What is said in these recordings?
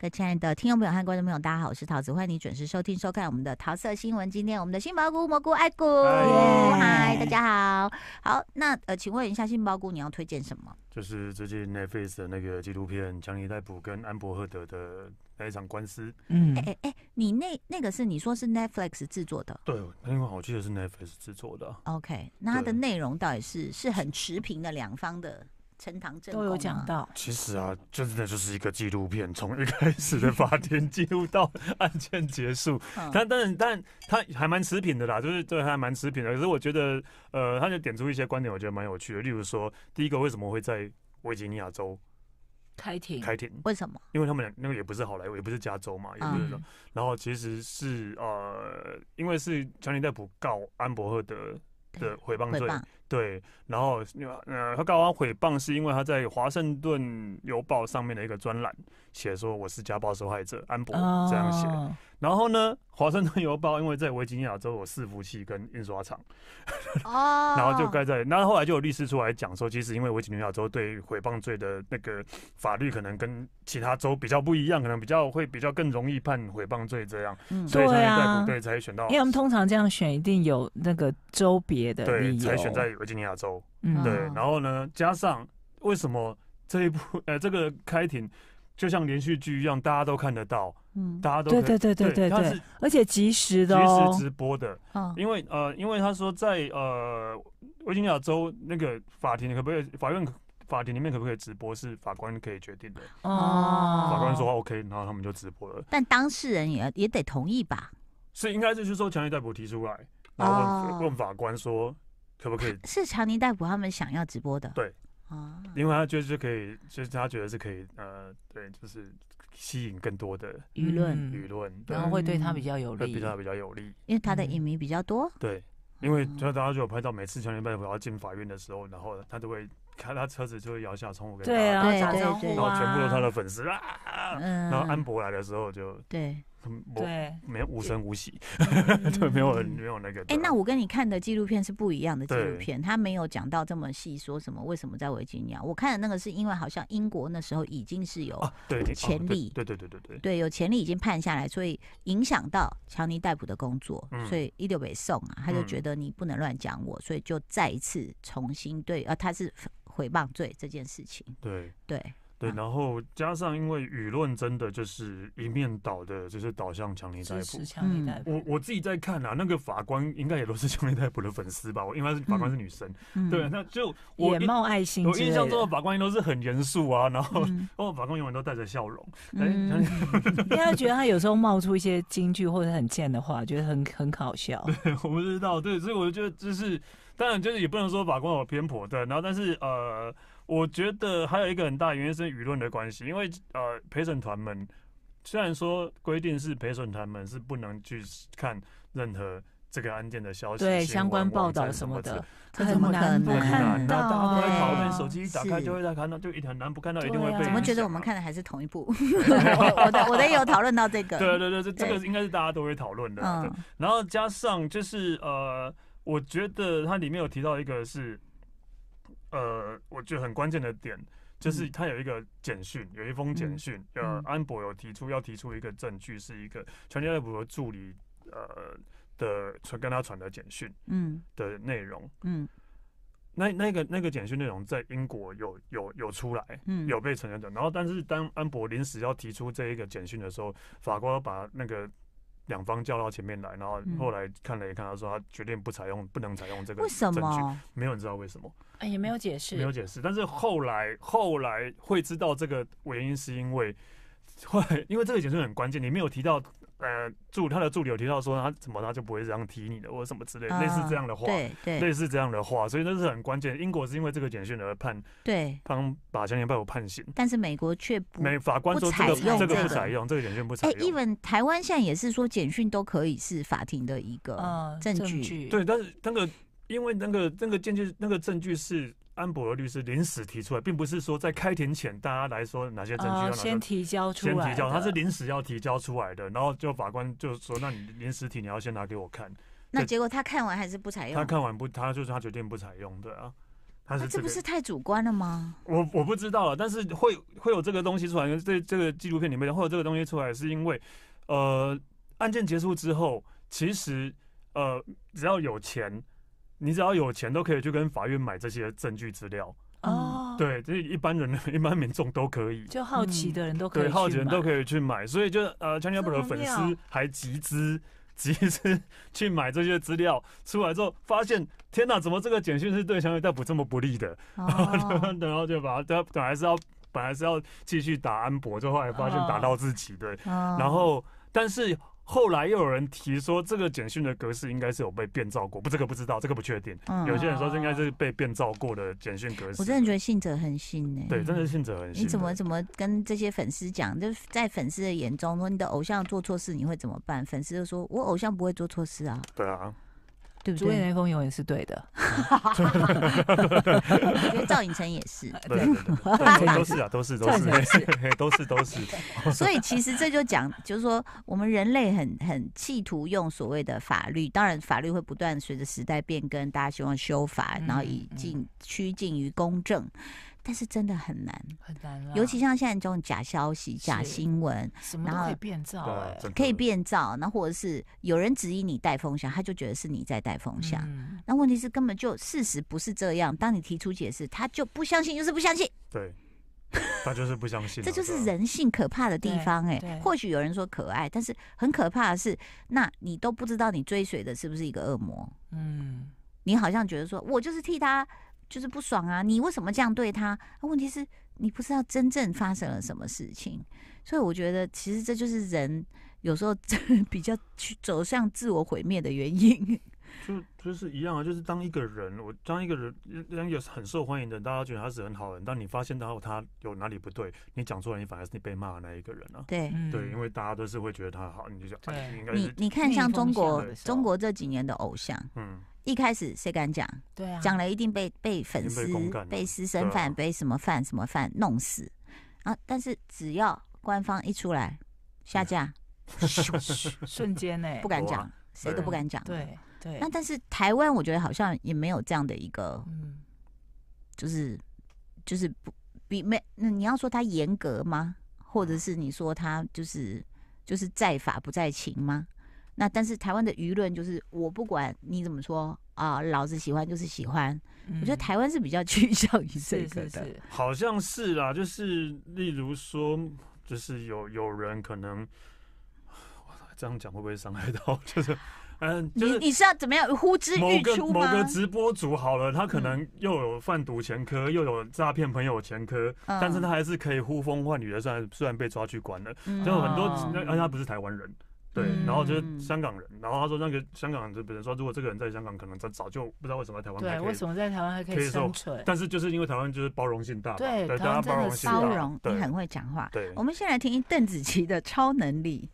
各位亲爱的听众朋友和观众朋友，大家好，我是桃子，欢迎你准时收听收看我们的桃色新闻。今天我们的杏鲍菇蘑菇爱菇，嗨，大家好，好，那呃，请问一下，杏鲍菇你要推荐什么？就是最近 Netflix 的那个纪录片《强尼逮捕》跟安伯赫德的那一场官司。嗯，哎哎哎，你那那个是你说是 Netflix 制作的？对，因为我记得是 Netflix 制作的。OK，那它的内容到底是是很持平的两方的？陈塘镇都有讲到，其实啊，真的就是一个纪录片，从一开始的法庭记录到案件结束，但但但他还蛮持平的啦，就是对还蛮持平的。可是我觉得，呃，他就点出一些观点，我觉得蛮有趣的。例如说，第一个为什么会在维吉尼亚州开庭？开庭为什么？因为他们那个也不是好莱坞，也不是加州嘛，也不是。然后其实是呃，因为是强尼戴普告安伯赫德。的诽谤罪，对，然后呃，他告完诽谤是因为他在《华盛顿邮报》上面的一个专栏写说我是家暴受害者，安博这样写。然后呢，华盛顿邮报因为在维吉尼亚州有伺服器跟印刷厂，哦，然后就盖在，那后来就有律师出来讲说，其实因为维吉尼亚州对毁谤罪的那个法律可能跟其他州比较不一样，可能比较会比较更容易判毁谤罪这样，嗯，所以逮捕才选到，因为我们通常这样选一定有那个州别的对才选在维吉尼亚州，嗯，对，然后呢，加上为什么这一部呃这个开庭就像连续剧一样，大家都看得到。嗯，大家都对对对对对对，而且及时的，及时直播的。哦，因为呃，因为他说在呃，维吉尼亚州那个法庭可不可以法院法庭里面可不可以直播是法官可以决定的。哦，法官说 OK，然后他们就直播了。但当事人也也得同意吧？是，应该是就是强尼逮捕提出来，然后问问法官说可不可以？是强尼逮捕他们想要直播的。对，啊，因为他就是可以，就是他觉得是可以，呃，对，就是。吸引更多的舆论，舆论，然后会对他比较有利，比他比较有利，因为他的影迷比较多。对，因为就大家就有拍到，每次强职爸爸要进法院的时候，然后他都会开他车子就会摇下窗户跟对啊，然后全部都是他的粉丝啊，然后安博来的时候就对。对，没无声无息，对，没有没有那个。哎，那我跟你看的纪录片是不一样的纪录片，他没有讲到这么细，说什么为什么在维吉尼亚？我看的那个是因为好像英国那时候已经是有潜力，对对对对对对，有潜力已经判下来，所以影响到乔尼逮捕的工作，所以一六被送啊，他就觉得你不能乱讲我，所以就再一次重新对，呃，他是诽谤罪这件事情，对对。对，然后加上因为舆论真的就是一面倒的，就是倒向强尼戴普。我我自己在看啊，那个法官应该也都是强尼戴普的粉丝吧？我因为法官是女生，对，那就也冒爱心。我印象中的法官都是很严肃啊，然后哦，法官永远都带着笑容。哈因哈他觉得他有时候冒出一些京剧或者很贱的话，觉得很很搞笑。对，我不知道，对，所以我觉得就是，当然就是也不能说法官有偏颇，对，然后但是呃。我觉得还有一个很大原因是舆论的关系，因为呃陪审团们虽然说规定是陪审团们是不能去看任何这个案件的消息、对相关报道什么的，很难不看到。大家过来讨论，手机一打开就会在看到，就一很难不看到，一定会被。怎么觉得我们看的还是同一部，我的我的也有讨论到这个。对对对，这这个应该是大家都会讨论的。嗯，然后加上就是呃，我觉得它里面有提到一个是。呃，我觉得很关键的点就是他有一个简讯，有一封简讯，呃，安博有提出要提出一个证据，是一个全家乐的助理，呃的传跟他传的简讯，嗯，的内容，嗯，那那个那个简讯内容在英国有有有出来，嗯，有被承认的。然后但是当安博临时要提出这一个简讯的时候，法国把那个。两方叫到前面来，然后后来看了一看，他说他决定不采用，不能采用这个证据，没有你知道为什么？哎，也没有解释，没有解释。但是后来后来会知道这个原因，是因为，会 因为这个解释很关键，你没有提到。呃，助他的助理有提到说他怎么他就不会这样踢你的，或者什么之类类似这样的话，对对，类似这样的话，所以那是很关键。英国是因为这个简讯而判对，帮把强奸犯有判刑，但是美国却美法官说这个这个不采用，这个简讯不采用。哎，e n 台湾现在也是说简讯都可以是法庭的一个证据，对，但是那个因为那个那个证据那个证据是。安博律师临时提出来，并不是说在开庭前大家来说哪些证据要先提交出来，先提交，他是临时要提交出来的。然后就法官就说，那你临时提，你要先拿给我看。那结果他看完还是不采用。他看完不，他就是他决定不采用，对啊。他是这不是太主观了吗？我我不知道，了，但是会会有这个东西出来，为这个纪录片里面，会有这个东西出来，是因为，呃，案件结束之后，其实呃，只要有钱。你只要有钱，都可以去跟法院买这些证据资料。哦，对，这一般人、一般民众都可以。就好奇的人都可以去对，好奇人都可以去买。所以就呃 c h a n e o l 的粉丝还集资、集资 去买这些资料，出来之后发现，天哪，怎么这个简讯是对 c h a n e l 不这么不利的？然后就把他，本来是要本来是要继续打安博，最后来发现打到自己对，然后但是。后来又有人提说，这个简讯的格式应该是有被变造过，不，这个不知道，这个不确定。有些人说应该是被变造过的简讯格式。我真的觉得信者恒信呢。对，真的是信者恒。你怎么怎么跟这些粉丝讲？就是在粉丝的眼中，说你的偶像做错事你会怎么办？粉丝就说我偶像不会做错事啊。对啊。对，所以雷锋永远是对的。我觉得赵颖成也是。对都是啊，都是都是 都是都是都是。所以其实这就讲，就是说我们人类很很企图用所谓的法律，当然法律会不断随着时代变更，大家希望修法，然后以近趋近于公正。但是真的很难，很难。尤其像现在这种假消息、假新闻，什么都可以变造，可以变造。那或者是有人质疑你带风向，他就觉得是你在带风向。那问题是根本就事实不是这样。当你提出解释，他就不相信，就是不相信。对，他就是不相信。这就是人性可怕的地方。哎，或许有人说可爱，但是很可怕的是，那你都不知道你追随的是不是一个恶魔。嗯，你好像觉得说我就是替他。就是不爽啊！你为什么这样对他？问题是你不知道真正发生了什么事情，所以我觉得其实这就是人有时候 比较去走向自我毁灭的原因。就就是一样啊，就是当一个人，我当一个人，人有很受欢迎的，大家觉得他是很好的，但你发现到他有哪里不对，你讲出来，你反而是你被骂的那一个人了。对，对，因为大家都是会觉得他好，你就哎、你应该你你看，像中国中国这几年的偶像，嗯，一开始谁敢讲？对啊，讲了一定被被粉丝、被私生饭、被什么饭什么饭弄死啊！但是只要官方一出来下架，瞬间呢，不敢讲，谁都不敢讲。对。对，那但是台湾我觉得好像也没有这样的一个，嗯，就是就是不比没那你要说他严格吗？或者是你说他就是就是在法不在情吗？那但是台湾的舆论就是我不管你怎么说啊，老子喜欢就是喜欢，我觉得台湾是比较 趋向于这个的，好像是啦，就是例如说就是有有人可能，我 这样讲会不会伤害到？就是。嗯，就是你是要怎么样呼之欲出吗？某个直播主好了，他可能又有贩毒前科，又有诈骗朋友前科，但是他还是可以呼风唤雨的，虽然虽然被抓去关了。就、很多，而且他不是台湾人，对，然后就是香港人。然后他说那个香港，就比如说，如果这个人在香港，可能早早就不知道为什么台湾对，为什么在台湾还可以生存？但是就是因为台湾就是包容性大，对，大家包容性大，对，很会讲话。对，我们先来听邓紫棋的超能力。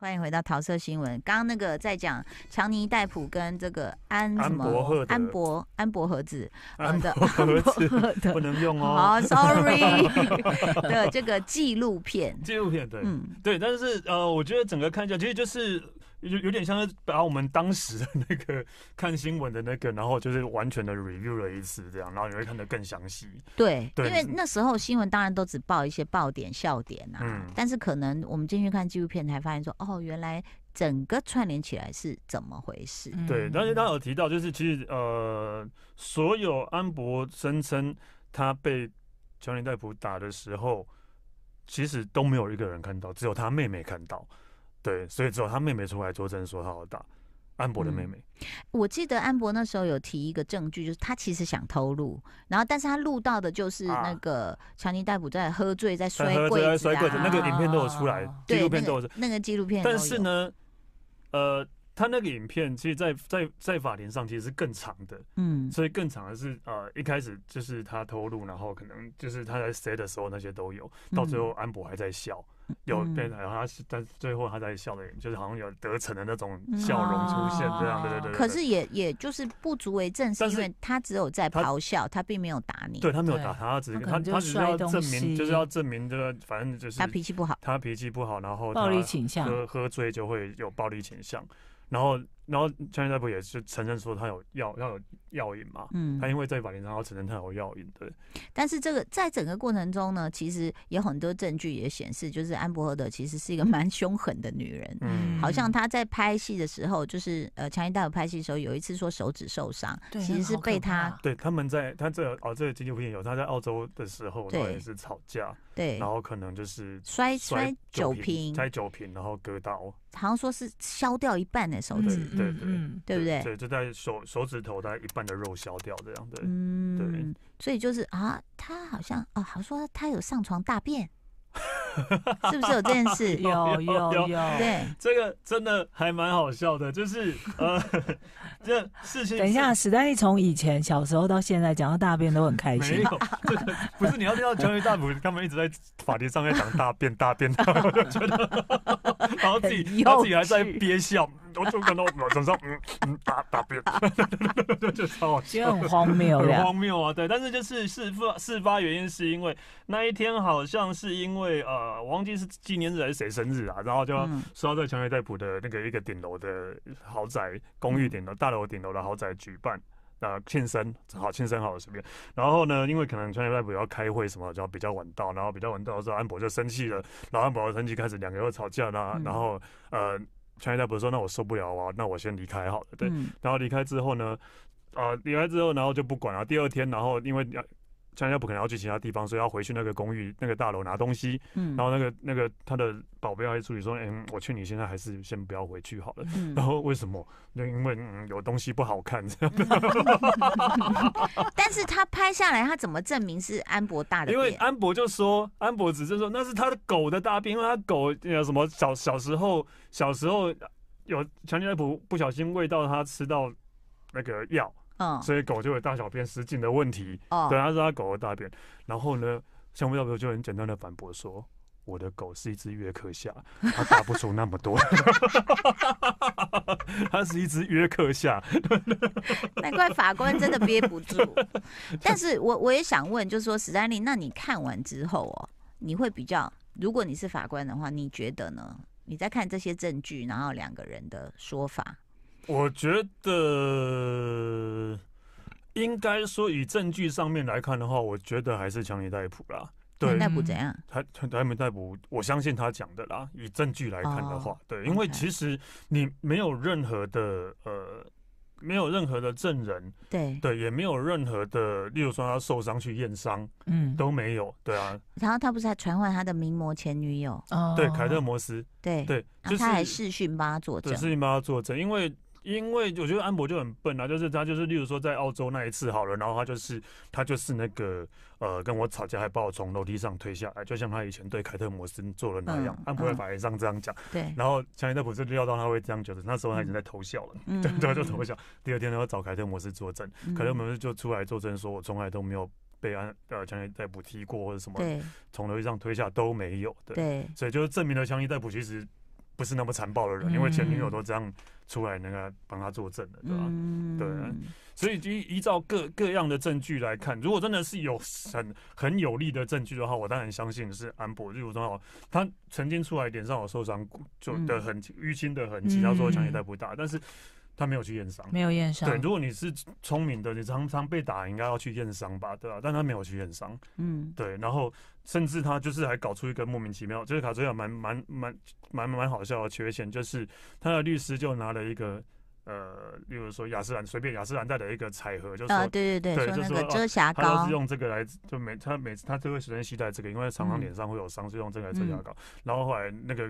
欢迎回到桃色新闻。刚刚那个在讲强尼戴普跟这个安什么安博安博安博盒子，安博盒子不能用哦。好，sorry 的这个纪录片，纪录片对，嗯对，但是呃，我觉得整个看一下，其实就是。有有点像是把我们当时的那个看新闻的那个，然后就是完全的 review 了一次这样，然后你会看得更详细。对，因为那时候新闻当然都只报一些爆点、笑点啊，但是可能我们进去看纪录片才发现说，哦，原来整个串联起来是怎么回事。对，而且他有提到，就是其实呃，所有安博声称他被乔林代普打的时候，其实都没有一个人看到，只有他妹妹看到。对，所以只有他妹妹出来作证说他好打，安博的妹妹。我记得安博那时候有提一个证据，就是他其实想偷录，然后但是他录到的就是那个强尼逮捕在喝醉在摔柜子，那个影片都有出来，纪录片都有那个纪录片。但是呢，呃。他那个影片，其实，在在在法庭上其实是更长的，嗯，所以更长的是，呃，一开始就是他偷录，然后可能就是他在 say 的时候那些都有，到最后安博还在笑，有变，然后他但最后他在笑的，就是好像有得逞的那种笑容出现，这样，对对对。可是也也就是不足为证，是因为他只有在咆哮，他并没有打你，对他没有打他，他只他他只是要证明，就是要证明的，反正就是他脾气不好，他脾气不好，然后暴力倾向，喝喝醉就会有暴力倾向。然后。然后强尼大不也是承认说他有药，要有药瘾嘛？嗯，他因为在法庭上，然后承认他有药瘾，对。但是这个在整个过程中呢，其实有很多证据也显示，就是安伯赫德其实是一个蛮凶狠的女人。嗯，好像她在拍戏的时候，就是呃，强尼大夫拍戏的时候，有一次说手指受伤，其实是被他。对，他们在他这哦，这个经济录片有他在澳洲的时候，对，也是吵架，对，然后可能就是摔摔酒瓶，摔酒瓶，然后割刀，好像说是削掉一半的手指。对对对不对？对，就在手手指头，大概一半的肉消掉这样对，嗯，对。所以就是啊，他好像哦，好像说他有上床大便，是不是有这件事？有有有。对，这个真的还蛮好笑的，就是呃，这事情。等一下，史丹利从以前小时候到现在讲到大便都很开心。不是，不是你要知道，关于大夫他们一直在法庭上面讲大便大便，真 然后自己然后自己还在憋笑。我就看到，怎上说，嗯嗯，打打别，哈 就就就很荒谬，很荒谬啊，对，但是就是事发事发原因是因为那一天好像是因为呃，我忘记是纪念日还是谁生日啊，然后就说在强越代普的那个一个顶楼的豪宅公寓顶楼大楼顶楼的豪宅举办啊庆生，好庆生，好随便，然后呢，因为可能川越代普要开会什么，就比较晚到，然后比较晚到的时候，安博就生气了，然后安博生气开始两个人吵架啦，然后呃。劝一下，比如说那我受不了啊，那我先离开好了，对，然后离开之后呢，啊，离开之后然后就不管了。第二天，然后因为。强尼阿不可能要去其他地方，所以要回去那个公寓、那个大楼拿东西。嗯，然后那个、那个他的保镖还出去说：“哎，我劝你现在还是先不要回去好了。”嗯，然后为什么？就因为有东西不好看这样。但是他拍下来，他怎么证明是安博大的？因为安博就说：“安博只是说那是他的狗的大病，因为他狗什么小小时候小时候有强尼阿普不小心喂到他吃到那个药。”嗯，所以狗就有大小便失禁的问题。哦，对，他说他狗的大便，然后呢，香槟大伯就很简单的反驳说，我的狗是一只约克夏，它打不出那么多。他 是一只约克夏。难怪法官真的憋不住。但是我我也想问，就是说史丹利，那你看完之后哦，你会比较，如果你是法官的话，你觉得呢？你在看这些证据，然后两个人的说法。我觉得应该说，以证据上面来看的话，我觉得还是强尼逮捕对，逮捕怎样？他他还没逮捕，我相信他讲的啦。以证据来看的话，对，因为其实你没有任何的呃，没有任何的证人，对对，也没有任何的，例如说他受伤去验伤，嗯，都没有，对啊。然后他不是还传唤他的名模前女友哦、对，凯特摩斯，对对，就是、他还视讯帮他作证，视帮他作证，因为。因为我觉得安博就很笨啊，就是他就是，例如说在澳洲那一次好了，然后他就是他就是那个呃跟我吵架，还把我从楼梯上推下来，就像他以前对凯特摩斯做的那样，安博在法庭上这样讲。对。然后强尼戴普是料到他会这样觉得，那时候他已经在偷笑了，对，他就偷笑。第二天他又找凯特摩斯作证，凯特摩斯就出来作证说，我从来都没有被安呃强尼逮捕踢过或者什么，从楼梯上推下都没有。对。所以就证明了强尼逮普其实。不是那么残暴的人，因为前女友都这样出来那个帮他作证的，对吧？对，所以依依照各各样的证据来看，如果真的是有很很有利的证据的话，我当然相信是安博。如说他曾经出来脸上有受伤，就的迹淤青的痕迹，他说我讲也带不大，但是。他没有去验伤，没有验伤。对，如果你是聪明的，你常常被打，应该要去验伤吧，对吧？但他没有去验伤。嗯，对。然后，甚至他就是还搞出一个莫名其妙，这个卡姿兰蛮蛮蛮蛮蛮好笑的缺陷，就是他的律师就拿了一个呃，例如说雅诗兰随便雅诗兰黛的一个彩盒，就说对对对，说那个遮瑕膏，他都是用这个来，就每他每次他都会随身携带这个，因为常常脸上会有伤，所以用这个遮瑕膏。然后后来那个。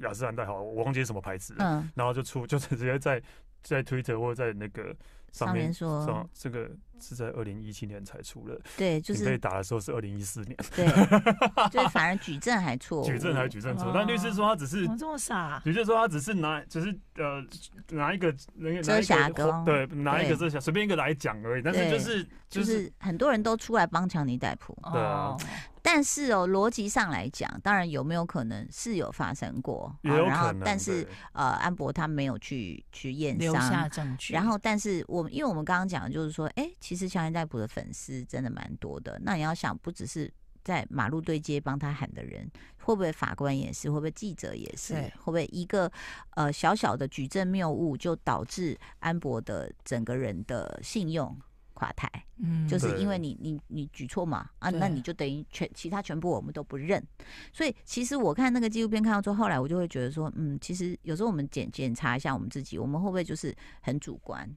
雅诗兰黛好，我忘记什么牌子？嗯，然后就出，就是直接在在 Twitter 或在那个上面说，这个。是在二零一七年才出了，对，就是被打的时候是二零一四年，对，就反而举证还错，举证还举证错。但律师说他只是，怎么这么傻？律师说他只是拿，只是呃拿一个那个遮瑕膏，对，拿一个遮瑕，随便一个来讲而已。但是就是就是很多人都出来帮强尼逮普，对啊。但是哦，逻辑上来讲，当然有没有可能是有发生过，也有可但是呃，安博他没有去去验伤，然后但是我们因为我们刚刚讲的就是说，哎。其实相信逮捕的粉丝真的蛮多的。那你要想，不只是在马路对接帮他喊的人，会不会法官也是？会不会记者也是？会不会一个呃小小的举证谬误，就导致安博的整个人的信用垮台？嗯，就是因为你你你举错嘛啊，那你就等于全其他全部我们都不认。所以其实我看那个纪录片看到之后，后来我就会觉得说，嗯，其实有时候我们检检查一下我们自己，我们会不会就是很主观？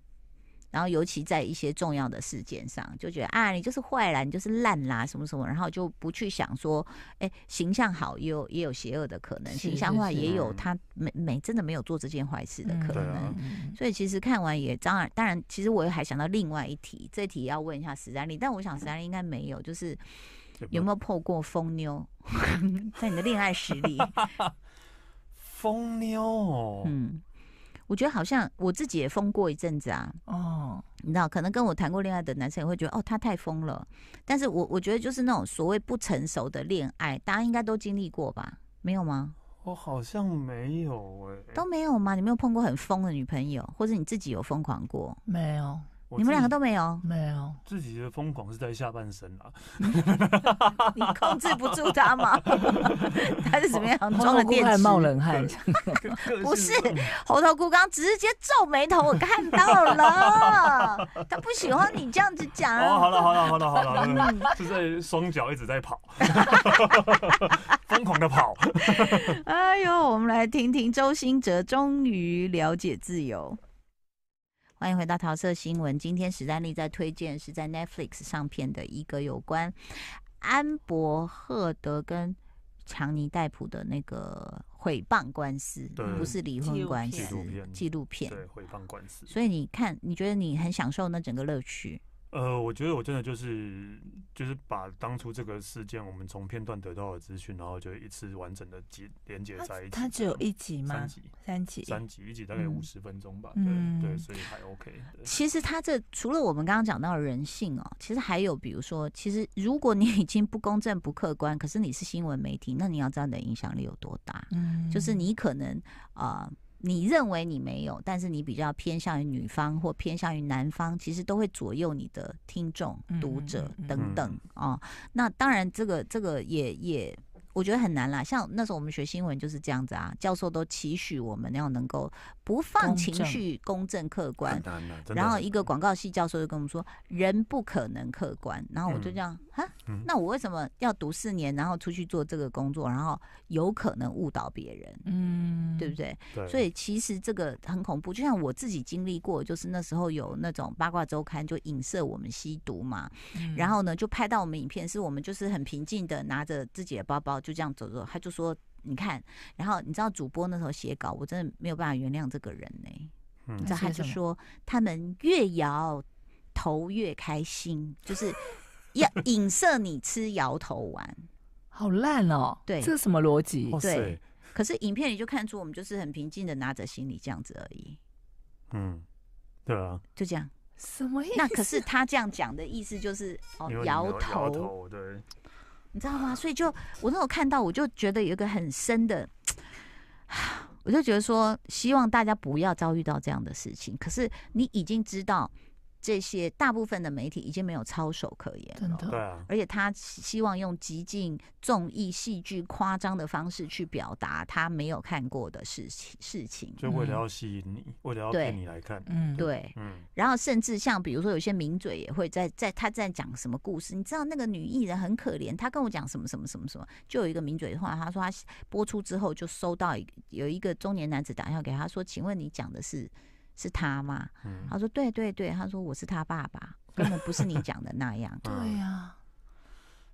然后，尤其在一些重要的事件上，就觉得啊，你就是坏啦，你就是烂啦，什么什么，然后就不去想说，哎，形象好也有也有邪恶的可能性，形象坏也有他没没真的没有做这件坏事的可能。所以其实看完也当然当然，其实我还想到另外一题，这题要问一下史丹利，但我想史丹利应该没有，就是有没有破过疯妞 在你的恋爱史里？疯妞？嗯，我觉得好像我自己也疯过一阵子啊。哦。你知道，可能跟我谈过恋爱的男生也会觉得，哦，他太疯了。但是我我觉得，就是那种所谓不成熟的恋爱，大家应该都经历过吧？没有吗？我好像没有诶。都没有吗？你没有碰过很疯的女朋友，或者你自己有疯狂过？没有。你们两个都没有，没有。自己的疯狂是在下半身啊，你控制不住他吗？他是怎么样？装头电还冒冷汗？不是，猴头菇刚直接皱眉头，我看到了，他不喜欢你这样子讲。好了好了好了好了好了，就在双脚一直在跑，疯狂的跑。哎呦，我们来听听周星哲终于了解自由。欢迎回到桃色新闻。今天史丹利在推荐是在 Netflix 上片的一个有关安博赫德跟强尼戴普的那个诽谤官司，不是离婚官司，纪录片对诽谤官司。所以你看，你觉得你很享受那整个乐趣？呃，我觉得我真的就是就是把当初这个事件，我们从片段得到的资讯，然后就一次完整的集连接在一起。它只有一集吗？三集，三集，三集，一集大概五十分钟吧。嗯，对，所以还 OK。其实它这除了我们刚刚讲到人性哦，其实还有比如说，其实如果你已经不公正、不客观，可是你是新闻媒体，那你要知道你的影响力有多大？嗯，就是你可能啊。你认为你没有，但是你比较偏向于女方或偏向于男方，其实都会左右你的听众、读者等等哦。那当然，这个这个也也，我觉得很难啦。像那时候我们学新闻就是这样子啊，教授都期许我们要能够不放情绪、公正客观。然后一个广告系教授就跟我们说，人不可能客观。然后我就这样。啊，那我为什么要读四年，然后出去做这个工作，然后有可能误导别人？嗯，对不对？对。所以其实这个很恐怖，就像我自己经历过，就是那时候有那种八卦周刊就影射我们吸毒嘛，然后呢就拍到我们影片，是我们就是很平静的拿着自己的包包就这样走走，他就说你看，然后你知道主播那时候写稿，我真的没有办法原谅这个人呢。嗯，知道他就说 他们越摇头越开心，就是。影射你吃摇头丸，好烂哦！对，这是什么逻辑？对，可是影片里就看出我们就是很平静的拿着行李这样子而已。嗯，对啊，就这样。什么意思？那可是他这样讲的意思就是 哦，摇头，摇头，对。你知道吗？所以就我那时候看到，我就觉得有一个很深的，我就觉得说希望大家不要遭遇到这样的事情。可是你已经知道。这些大部分的媒体已经没有操守可言了，对啊。而且他希望用极尽综艺、戏剧、夸张的方式去表达他没有看过的事情事情，就为了要吸引你，为了要骗你来看，嗯，对，嗯。然后甚至像比如说，有些名嘴也会在在他在讲什么故事？你知道那个女艺人很可怜，她跟我讲什么什么什么什么，就有一个名嘴的话，他说他播出之后就收到一个有一个中年男子打电话给他说，请问你讲的是？是他吗？他说对对对，他说我是他爸爸，根本不是你讲的那样。对呀，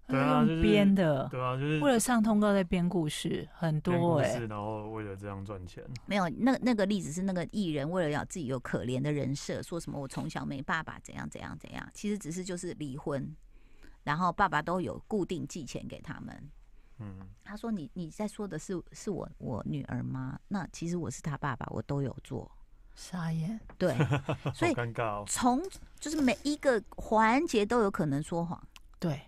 对啊，就是编的。对啊，就是为了上通告在编故事，很多哎。然后为了这样赚钱，没有那那个例子是那个艺人为了要自己有可怜的人设，说什么我从小没爸爸，怎样怎样怎样，其实只是就是离婚，然后爸爸都有固定寄钱给他们。嗯，他说你你在说的是是我我女儿吗？那其实我是他爸爸，我都有做。傻眼，对，所以从就是每一个环节都有可能说谎，对。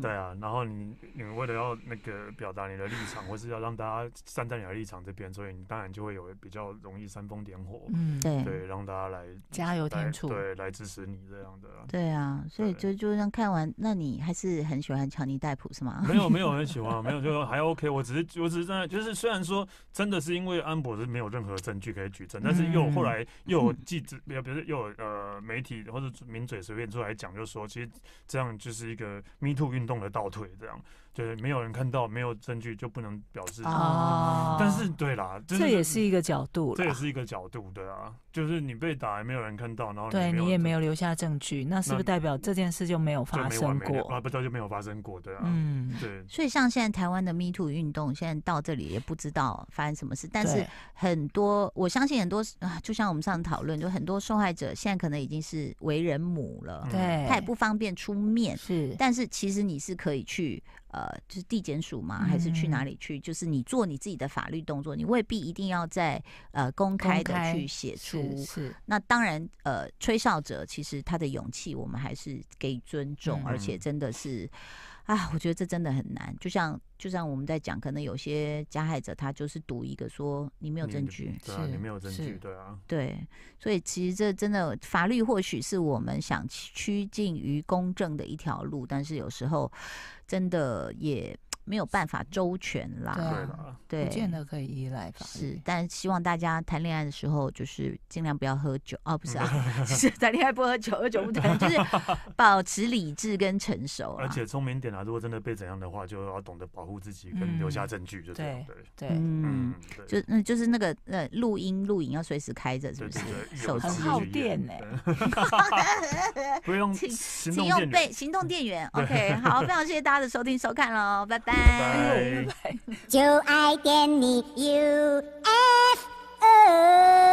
对啊，然后你你为了要那个表达你的立场，或是要让大家站在你的立场这边，所以你当然就会有比较容易煽风点火，嗯，对，对，让大家来加油添醋，对，来支持你这样的。对啊，所以就就像看完，那你还是很喜欢乔尼戴普是吗？没有，没有很喜欢，没有，就还 OK。我只是，我只是在，就是虽然说真的是因为安博是没有任何证据可以举证，但是又后来又记者，比如比如又呃媒体或者名嘴随便出来讲，就说其实这样就是一个 me too。运动的倒退，这样。对，没有人看到，没有证据就不能表示啊。但是，对啦，这也是一个角度。这也是一个角度，对啊，就是你被打，没有人看到，然后对你也没有留下证据，那是不是代表这件事就没有发生过？啊，不知道就没有发生过，对啊。嗯，对。所以，像现在台湾的 Me Too 运动，现在到这里也不知道发生什么事。但是，很多我相信很多，就像我们上次讨论，就很多受害者现在可能已经是为人母了，对，他也不方便出面。是，但是其实你是可以去。呃，就是地检署吗？还是去哪里去？就是你做你自己的法律动作，你未必一定要在呃公开的去写出。是，那当然，呃，吹哨者其实他的勇气，我们还是给予尊重，而且真的是。啊，我觉得这真的很难。就像就像我们在讲，可能有些加害者他就是赌一个说你没有证据，对，你没有证据，对啊，对。所以其实这真的法律或许是我们想趋近于公正的一条路，但是有时候真的也。没有办法周全啦，对，不见得可以依赖吧。是，但希望大家谈恋爱的时候，就是尽量不要喝酒。哦，不是啊，是谈恋爱不喝酒，喝酒不谈，就是保持理智跟成熟。而且聪明点啊，如果真的被怎样的话，就要懂得保护自己，跟留下证据，对对？对，嗯，就嗯就是那个呃录音录影要随时开着，是不是？手机耗电呢？不用，请请用备行动电源。OK，好，非常谢谢大家的收听收看喽，拜拜。拜拜。就爱点你 UFO。